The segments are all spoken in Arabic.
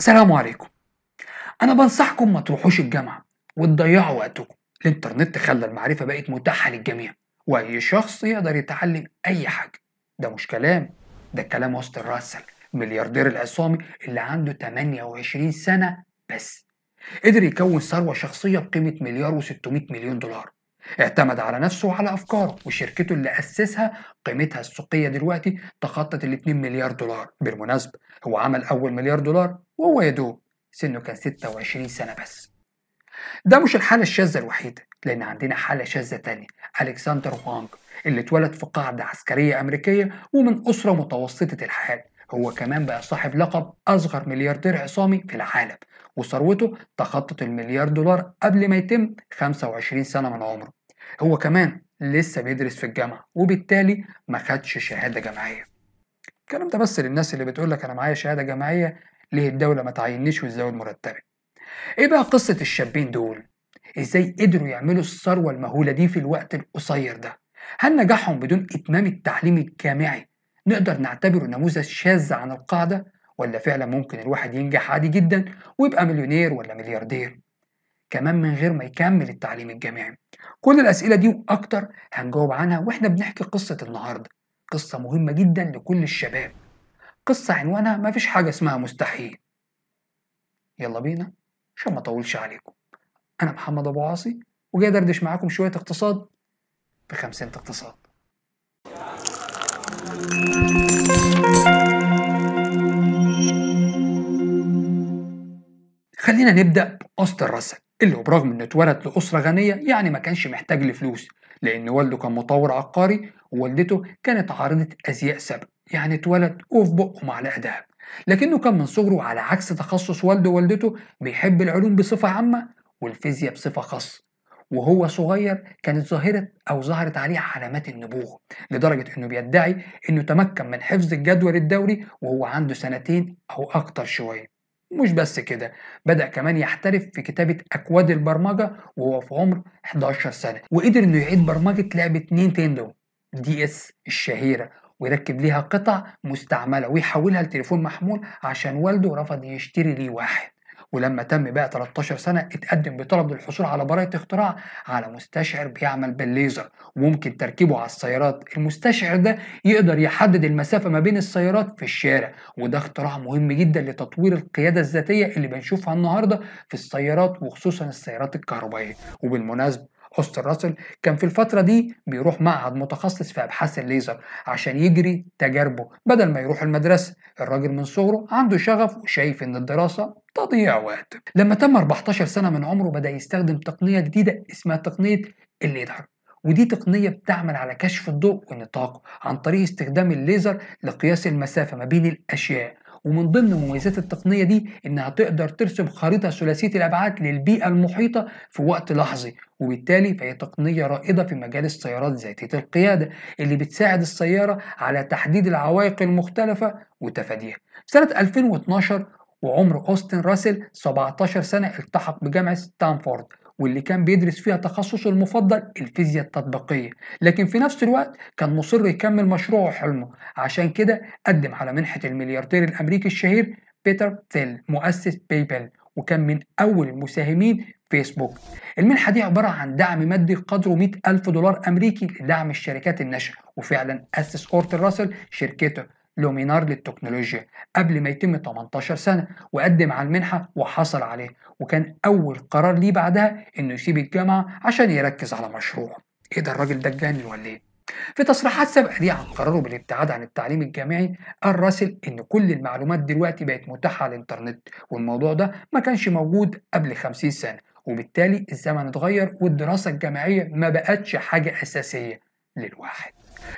سلام عليكم انا بنصحكم ما تروحوش الجامعه وتضيعوا وقتكم الانترنت خلى المعرفه بقت متاحه للجميع واي شخص يقدر يتعلم اي حاجه ده مش كلام ده كلام وسط الراسل ملياردير العصامي اللي عنده 28 سنه بس قدر يكون ثروه شخصيه بقيمه مليار و600 مليون دولار اعتمد على نفسه وعلى أفكاره وشركته اللي أسسها قيمتها السوقية دلوقتي تخطت ال 2 مليار دولار بالمناسبة هو عمل أول مليار دولار وهو يدوب سنه كان 26 سنة بس ده مش الحالة الشاذة الوحيدة لأن عندنا حالة شاذة تانية ألكسندر وانج اللي اتولد في قاعدة عسكرية أمريكية ومن أسرة متوسطة الحال هو كمان بقى صاحب لقب أصغر ملياردير عصامي في العالم وثروته تخطت المليار دولار قبل ما يتم 25 سنة من عمره هو كمان لسه بيدرس في الجامعة وبالتالي ما خدش شهادة جامعية الكلام ده بس للناس اللي بتقول لك أنا معايا شهادة جامعية ليه الدولة ما تعينيش وتزود مرتبي إيه بقى قصة الشابين دول؟ إزاي قدروا يعملوا الثروة المهولة دي في الوقت القصير ده؟ هل نجاحهم بدون إتمام التعليم الجامعي نقدر نعتبره نموذج شاذ عن القاعدة ولا فعلا ممكن الواحد ينجح عادي جدا ويبقى مليونير ولا ملياردير كمان من غير ما يكمل التعليم الجامعي كل الأسئلة دي وأكتر هنجاوب عنها وإحنا بنحكي قصة النهاردة قصة مهمة جدا لكل الشباب قصة عنوانها مفيش حاجة اسمها مستحيل يلا بينا عشان ما اطولش عليكم انا محمد ابو عاصي وجاي دردش معاكم شويه اقتصاد في خمسين اقتصاد خلينا نبدأ بقسط الرسل اللي هو برغم انه اتولد لأسرة غنية يعني ما كانش محتاج لفلوس لأن والده كان مطور عقاري ووالدته كانت عارضة أزياء سبق يعني اتولد وفي بقه معلقة ذهب لكنه كان من صغره على عكس تخصص والده ووالدته بيحب العلوم بصفة عامة والفيزياء بصفة خاصة وهو صغير كانت ظاهرة أو ظهرت عليه علامات النبوغ لدرجة إنه بيدعي إنه تمكن من حفظ الجدول الدوري وهو عنده سنتين أو أكتر شوية مش بس كده بدأ كمان يحترف في كتابة أكواد البرمجة وهو في عمر 11 سنة وقدر إنه يعيد برمجة لعبة نينتندو دي اس الشهيرة ويركب ليها قطع مستعملة ويحولها لتليفون محمول عشان والده رفض يشتري ليه واحد ولما تم بقى 13 سنة اتقدم بطلب للحصول على براءة اختراع على مستشعر بيعمل بالليزر وممكن تركيبه على السيارات المستشعر ده يقدر يحدد المسافة ما بين السيارات في الشارع وده اختراع مهم جدا لتطوير القيادة الذاتية اللي بنشوفها النهاردة في السيارات وخصوصا السيارات الكهربائية وبالمناسبة حصه راسل كان في الفترة دي بيروح معهد متخصص في أبحاث الليزر عشان يجري تجاربه بدل ما يروح المدرسة الراجل من صغره عنده شغف وشايف إن الدراسة تضييع وقت لما تم 14 سنة من عمره بدأ يستخدم تقنية جديدة اسمها تقنية الليدر ودي تقنية بتعمل على كشف الضوء والنطاق عن طريق استخدام الليزر لقياس المسافة ما بين الأشياء ومن ضمن مميزات التقنية دي إنها تقدر ترسم خريطة ثلاثية الأبعاد للبيئة المحيطة في وقت لحظي وبالتالي فهي تقنية رائدة في مجال السيارات ذاتية القيادة اللي بتساعد السيارة على تحديد العوائق المختلفة وتفاديها سنة 2012 وعمر أوستن راسل 17 سنة التحق بجامعة ستانفورد واللي كان بيدرس فيها تخصصه المفضل الفيزياء التطبيقية لكن في نفس الوقت كان مصر يكمل مشروعه وحلمه عشان كده قدم على منحة الملياردير الأمريكي الشهير بيتر تيل مؤسس باي بال وكان من أول المساهمين فيسبوك المنحة دي عبارة عن دعم مادي قدره 100 ألف دولار أمريكي لدعم الشركات الناشئة وفعلا أسس أورتن راسل شركته لومينار للتكنولوجيا قبل ما يتم 18 سنة وقدم على المنحة وحصل عليها وكان أول قرار ليه بعدها إنه يسيب الجامعة عشان يركز على مشروع إيه ده الراجل ده اتجنن ولا إيه؟ في تصريحات سابقة ليه عن قراره بالابتعاد عن التعليم الجامعي قال راسل إن كل المعلومات دلوقتي بقت متاحة على الإنترنت والموضوع ده ما كانش موجود قبل 50 سنة وبالتالي الزمن اتغير والدراسة الجامعية ما بقتش حاجة أساسية للواحد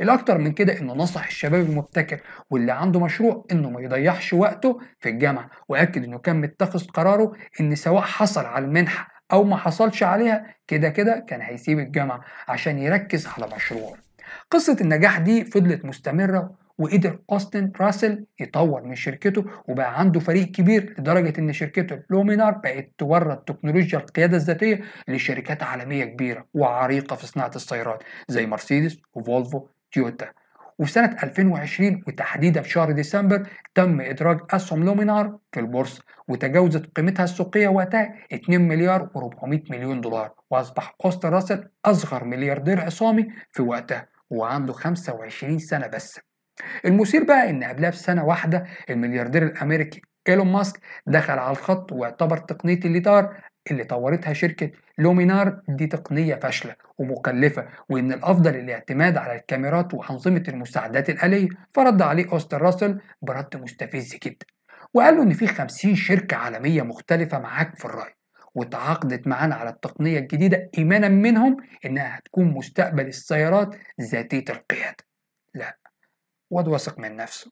الاكتر من كده انه نصح الشباب المبتكر واللي عنده مشروع انه ما يضيعش وقته في الجامعه واكد انه كان متخذ قراره ان سواء حصل على المنحه او ما حصلش عليها كده كده كان هيسيب الجامعه عشان يركز على مشروعه قصه النجاح دي فضلت مستمره وقدر أوستن راسل يطور من شركته وبقى عنده فريق كبير لدرجة إن شركته لومينار بقت تورد تكنولوجيا القيادة الذاتية لشركات عالمية كبيرة وعريقة في صناعة السيارات زي مرسيدس وفولفو تويوتا وفي سنة 2020 وتحديدا في شهر ديسمبر تم إدراج أسهم لومينار في البورصة وتجاوزت قيمتها السوقية وقتها 2 مليار و400 مليون دولار وأصبح أوستن راسل أصغر ملياردير عصامي في وقتها وعنده 25 سنة بس المثير بقى ان قبلها بسنه واحده الملياردير الامريكي ايلون ماسك دخل على الخط واعتبر تقنيه الليدار اللي طورتها شركه لومينار دي تقنيه فاشله ومكلفه وان الافضل الاعتماد على الكاميرات وانظمه المساعدات الاليه فرد عليه اوستر راسل برد مستفز جدا وقال له ان في 50 شركه عالميه مختلفه معاك في الراي وتعاقدت معانا على التقنيه الجديده ايمانا منهم انها هتكون مستقبل السيارات ذاتيه القياده لا واد واثق من نفسه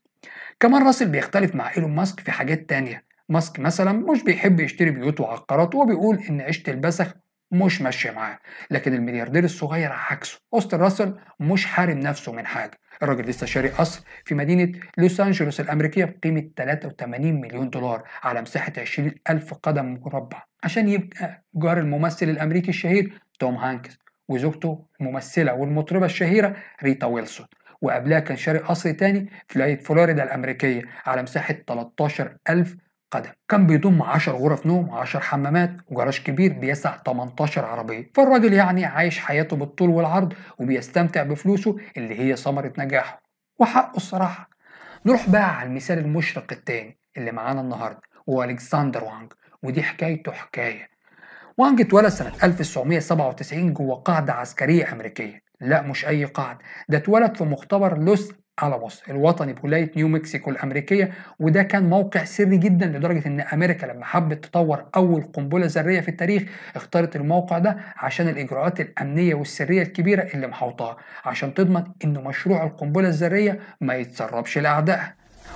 كمان راسل بيختلف مع ايلون ماسك في حاجات تانية ماسك مثلا مش بيحب يشتري بيوت وعقارات وبيقول ان عيشة البسخ مش ماشية معاه لكن الملياردير الصغير عكسه أوستن راسل مش حارم نفسه من حاجة الراجل لسه شاري قصر في مدينة لوس أنجلوس الأمريكية بقيمة 83 مليون دولار على مساحة 20 ألف قدم مربع عشان يبقى جار الممثل الأمريكي الشهير توم هانكس وزوجته الممثلة والمطربة الشهيرة ريتا ويلسون وقبلها كان شارع قصر تاني في ولاية فلوريدا الأمريكية على مساحة 13000 قدم كان بيضم 10 غرف نوم 10 حمامات وجراج كبير بيسع 18 عربية فالراجل يعني عايش حياته بالطول والعرض وبيستمتع بفلوسه اللي هي ثمرة نجاحه وحقه الصراحة نروح بقى على المثال المشرق التاني اللي معانا النهاردة هو ألكسندر وانج ودي حكايته حكاية وانج اتولد سنة 1997 جوه قاعدة عسكرية أمريكية لا مش أي قاعده ده اتولد في مختبر لوس ألاموس الوطني بولاية نيو مكسيكو الأمريكية وده كان موقع سري جدا لدرجة إن أمريكا لما حبت تطور أول قنبلة ذرية في التاريخ اختارت الموقع ده عشان الإجراءات الأمنية والسرية الكبيرة اللي محوطاها عشان تضمن إن مشروع القنبلة الذرية ما يتسربش لأعدائها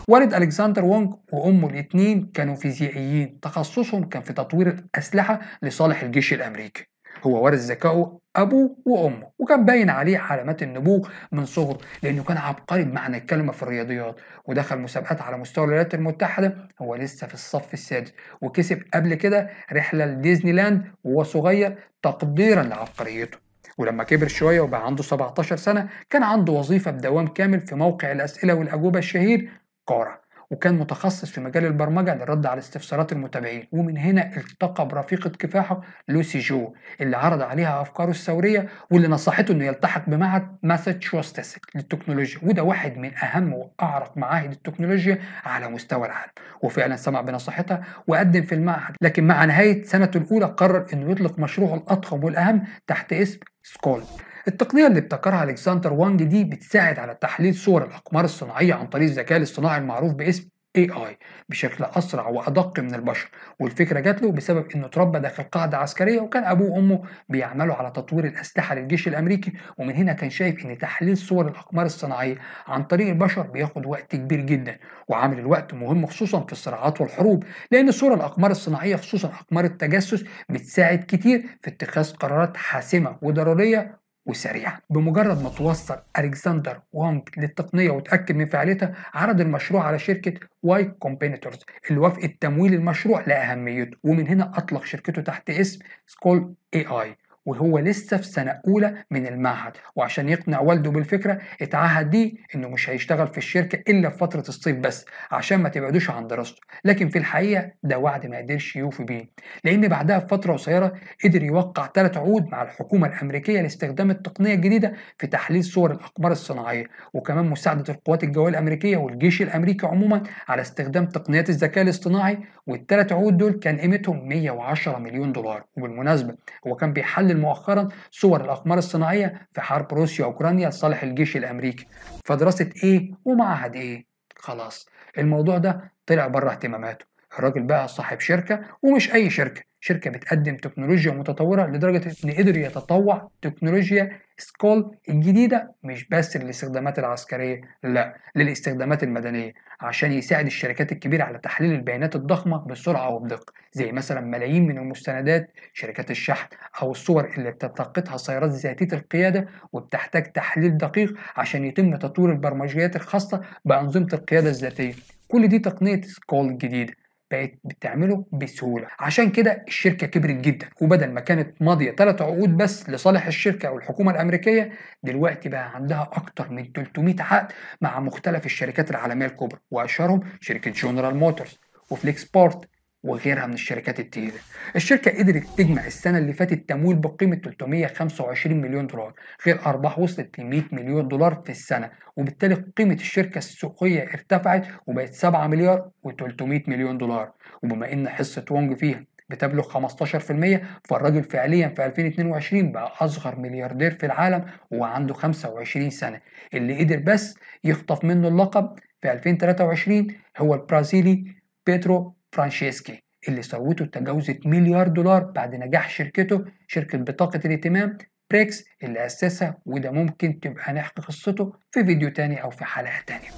والد الكسندر وونج وامه الاثنين كانوا فيزيائيين تخصصهم كان في تطوير الاسلحه لصالح الجيش الامريكي هو ورث ذكائه أبوه وأمه وكان باين عليه علامات النبوة من صغره لأنه كان عبقري بمعنى الكلمة في الرياضيات ودخل مسابقات على مستوى الولايات المتحدة هو لسه في الصف السادس وكسب قبل كده رحلة لديزني لاند وهو صغير تقديرا لعبقريته ولما كبر شوية وبقى عنده 17 سنة كان عنده وظيفة بدوام كامل في موقع الأسئلة والأجوبة الشهير كورة وكان متخصص في مجال البرمجة للرد على استفسارات المتابعين ومن هنا التقى برفيقة كفاحه لوسي جو اللي عرض عليها أفكاره الثورية واللي نصحته إنه يلتحق بمعهد ماساتشوستس للتكنولوجيا وده واحد من أهم وأعرق معاهد التكنولوجيا على مستوى العالم وفعلا سمع بنصيحتها وقدم في المعهد لكن مع نهاية سنته الأولى قرر إنه يطلق مشروعه الأضخم والأهم تحت اسم سكول التقنية اللي ابتكرها ألكسندر وانج دي بتساعد على تحليل صور الأقمار الصناعية عن طريق الذكاء الاصطناعي المعروف باسم AI بشكل أسرع وأدق من البشر والفكرة جات له بسبب إنه اتربى داخل قاعدة عسكرية وكان أبوه وأمه بيعملوا على تطوير الأسلحة للجيش الأمريكي ومن هنا كان شايف إن تحليل صور الأقمار الصناعية عن طريق البشر بياخد وقت كبير جدا وعامل الوقت مهم خصوصا في الصراعات والحروب لأن صور الأقمار الصناعية خصوصا أقمار التجسس بتساعد كتير في اتخاذ قرارات حاسمة وضرورية وسريعة بمجرد ما توصل ألكسندر وانج للتقنية وتأكد من فعاليتها عرض المشروع على شركة واي كومبينيتورز اللي وافقت تمويل المشروع لأهميته ومن هنا أطلق شركته تحت اسم سكول اي اي وهو لسه في سنة أولى من المعهد وعشان يقنع والده بالفكرة اتعهد دي إنه مش هيشتغل في الشركة إلا في فترة الصيف بس عشان ما تبعدوش عن دراسته لكن في الحقيقة ده وعد ما قدرش يوفي بيه لأن بعدها بفترة قصيرة قدر يوقع ثلاث عقود مع الحكومة الأمريكية لاستخدام التقنية الجديدة في تحليل صور الأقمار الصناعية وكمان مساعدة القوات الجوية الأمريكية والجيش الأمريكي عموما على استخدام تقنيات الذكاء الاصطناعي والثلاث عقود دول كان قيمتهم 110 مليون دولار وبالمناسبة هو كان بيحلل مؤخرا صور الأقمار الصناعية في حرب روسيا أوكرانيا لصالح الجيش الأمريكي فدراسة إيه ومعهد إيه خلاص الموضوع ده طلع بره اهتماماته الراجل بقى صاحب شركة ومش أي شركة شركه بتقدم تكنولوجيا متطوره لدرجه ان قدر يتطوع تكنولوجيا سكول الجديده مش بس للاستخدامات العسكريه لا للاستخدامات المدنيه عشان يساعد الشركات الكبيره على تحليل البيانات الضخمه بسرعه وبدقه زي مثلا ملايين من المستندات شركات الشحن او الصور اللي بتلتقطها سيارات ذاتيه القياده وبتحتاج تحليل دقيق عشان يتم تطوير البرمجيات الخاصه بانظمه القياده الذاتيه كل دي تقنيه سكول جديده بقت بتعمله بسهوله عشان كده الشركه كبرت جدا وبدل ما كانت ماضيه ثلاث عقود بس لصالح الشركه او الحكومه الامريكيه دلوقتي بقى عندها اكتر من 300 عقد مع مختلف الشركات العالميه الكبرى واشهرهم شركه جنرال موتورز وفليكس بارت وغيرها من الشركات التقيلة الشركة قدرت تجمع السنة اللي فاتت تمويل بقيمة 325 مليون دولار غير أرباح وصلت ل 100 مليون دولار في السنة وبالتالي قيمة الشركة السوقية ارتفعت وبقت 7 مليار و300 مليون دولار وبما إن حصة وونج فيها بتبلغ 15% فالراجل فعليا في 2022 بقى اصغر ملياردير في العالم وعنده 25 سنه اللي قدر بس يخطف منه اللقب في 2023 هو البرازيلي بيترو فرانشيسكي اللي ثروته تجاوزت مليار دولار بعد نجاح شركته شركة بطاقة الاهتمام بريكس اللي أسسها وده ممكن تبقى نحكي قصته في فيديو تاني أو في حلقة تانية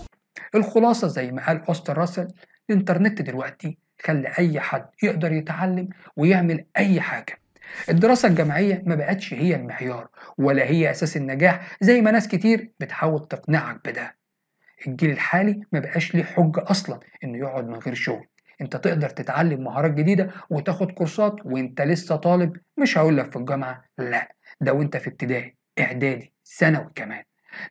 الخلاصة زي ما قال أوستر راسل الإنترنت دلوقتي خلى أي حد يقدر يتعلم ويعمل أي حاجة الدراسة الجامعية ما بقتش هي المعيار ولا هي أساس النجاح زي ما ناس كتير بتحاول تقنعك بده الجيل الحالي ما بقاش ليه حجة أصلا إنه يقعد من غير شغل انت تقدر تتعلم مهارات جديده وتاخد كورسات وانت لسه طالب مش هقول لك في الجامعه لا ده وانت في ابتدائي اعدادي ثانوي كمان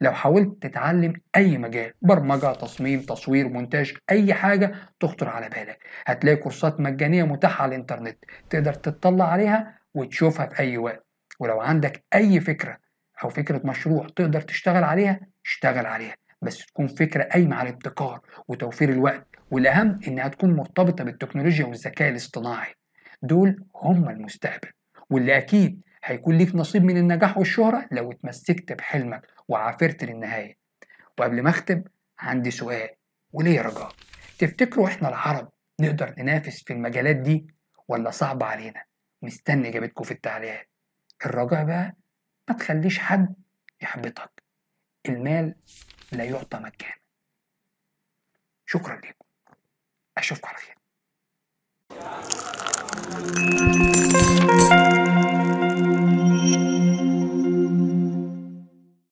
لو حاولت تتعلم اي مجال برمجه تصميم تصوير مونتاج اي حاجه تخطر على بالك هتلاقي كورسات مجانيه متاحه على الانترنت تقدر تطلع عليها وتشوفها في اي وقت ولو عندك اي فكره او فكره مشروع تقدر تشتغل عليها اشتغل عليها بس تكون فكره قايمه على الابتكار وتوفير الوقت والاهم انها تكون مرتبطه بالتكنولوجيا والذكاء الاصطناعي دول هم المستقبل واللي اكيد هيكون ليك نصيب من النجاح والشهره لو اتمسكت بحلمك وعافرت للنهايه وقبل ما اختم عندي سؤال وليه رجاء تفتكروا احنا العرب نقدر ننافس في المجالات دي ولا صعب علينا مستني اجابتكم في التعليقات الرجاء بقى ما تخليش حد يحبطك المال لا يعطى مجانا شكرا لكم اشوفكم على خير